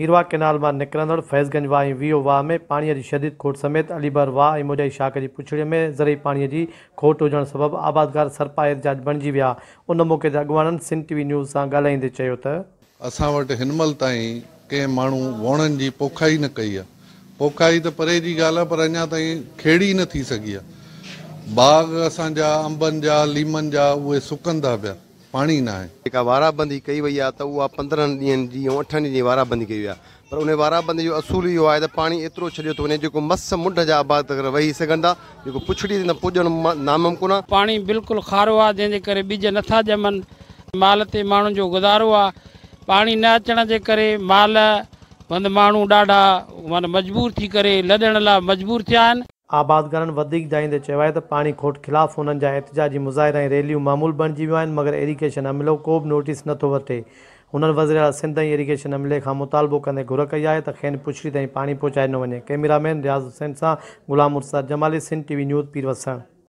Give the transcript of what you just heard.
मीरवा canal मां निकिरंदड़ फैज़गंज वाह ऐं वीओ वाह में पाणीअ जी शदीद खोट समेत अलीबर वाह ऐं मोजाई शाख जी पुछड़ीअ में ज़री पाणीअ जी खोट हुजण सबबि आबादगार सरपा एतजाज बणिजी विया उन मौक़े ते अॻुवाणनि सिन टी वी न्यूज़ सां ॻाल्हाईंदे चयो त असां वटि हिनमहिल ताईं कंहिं माण्हू वणनि जी पोखाई न कई आहे पोखाई त परे जी ॻाल्हि आहे पर अञा ताईं खेड़ी न थी सघी आहे बाग असांजा अंबनि जा लीमनि जा उहे सुकंदा था पिया पाणी न आहे जेका वाराबंदी कई वई आहे पर उन वाराबंदी जो असूल इहो आहे त पाणी एतिरो छॾियो जेको मस मुंड जा आबादगर वेही सघंदा नामुमकुन आहे पाणी बिल्कुलु खारो आहे जंहिंजे करे बिज नथा ॼमनि माल ते माण्हुनि जो गुज़ारो आहे पाणी न अचण जे करे माल मंद माण्हू ॾाढा मजबूर थी करे लॾण लाइ मजबूर थिया आहिनि आबाद करणु वधीक जाईंदे चयो आहे त पाणी खोट खिलाफ़ हुननि जा एहतिजाजी मुज़ाहिरा ऐं रैलियूं मामूल बणिजी वियूं आहिनि मगर इरीगेशन अमिलो को बि नोटिस नथो वठे हुननि वज़ीर सिंध ऐं इरीगेशन अमिले खां मुतालबो कंदे घुर कई आहे त खेनि पुछड़ी ताईं पाणी पहुचाए न वञे कैमरामैन रियाज़ हुसैन सां ग़ुलाम मुर्सा जमाली सिंध टीवी न्यूज़ पीर वसण